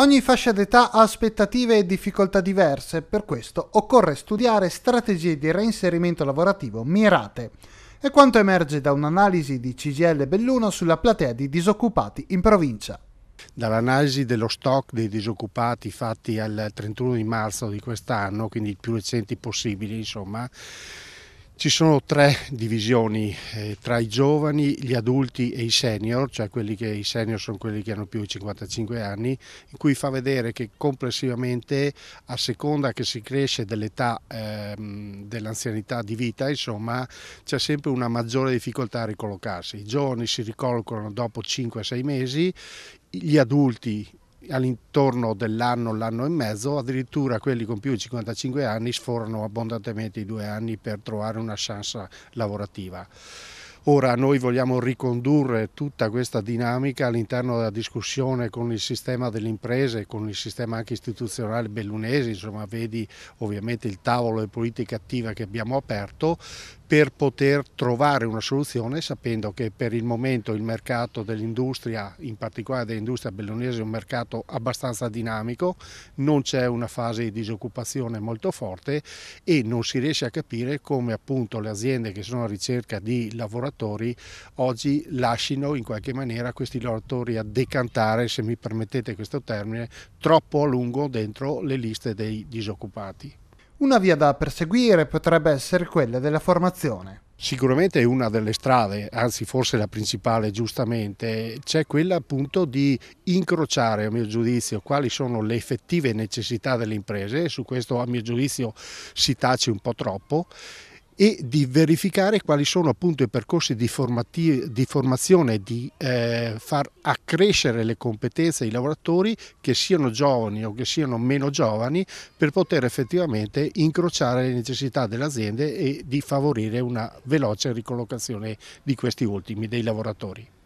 Ogni fascia d'età ha aspettative e difficoltà diverse, per questo occorre studiare strategie di reinserimento lavorativo mirate. È quanto emerge da un'analisi di CGL Belluno sulla platea di disoccupati in provincia. Dall'analisi dello stock dei disoccupati fatti al 31 di marzo di quest'anno, quindi i più recenti possibili, insomma, ci sono tre divisioni eh, tra i giovani, gli adulti e i senior, cioè quelli che, i senior sono quelli che hanno più di 55 anni, in cui fa vedere che complessivamente a seconda che si cresce dell'età ehm, dell'anzianità di vita, insomma, c'è sempre una maggiore difficoltà a ricollocarsi. I giovani si ricollocano dopo 5-6 mesi, gli adulti all'intorno dell'anno, l'anno e mezzo, addirittura quelli con più di 55 anni sforano abbondantemente i due anni per trovare una chance lavorativa. Ora noi vogliamo ricondurre tutta questa dinamica all'interno della discussione con il sistema delle imprese, con il sistema anche istituzionale bellunese, insomma vedi ovviamente il tavolo di politica attiva che abbiamo aperto per poter trovare una soluzione sapendo che per il momento il mercato dell'industria, in particolare dell'industria bellonese, è un mercato abbastanza dinamico, non c'è una fase di disoccupazione molto forte e non si riesce a capire come appunto le aziende che sono a ricerca di lavoratori oggi lasciano in qualche maniera questi lavoratori a decantare, se mi permettete questo termine, troppo a lungo dentro le liste dei disoccupati. Una via da perseguire potrebbe essere quella della formazione. Sicuramente una delle strade, anzi forse la principale giustamente, c'è quella appunto di incrociare a mio giudizio quali sono le effettive necessità delle imprese, su questo a mio giudizio si tace un po' troppo, e di verificare quali sono appunto i percorsi di, di formazione, di eh, far accrescere le competenze ai lavoratori che siano giovani o che siano meno giovani per poter effettivamente incrociare le necessità delle aziende e di favorire una veloce ricollocazione di questi ultimi, dei lavoratori.